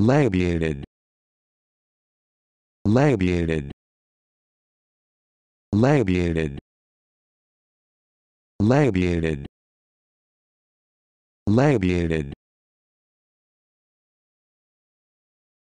labiated labiated labiated labiated labiated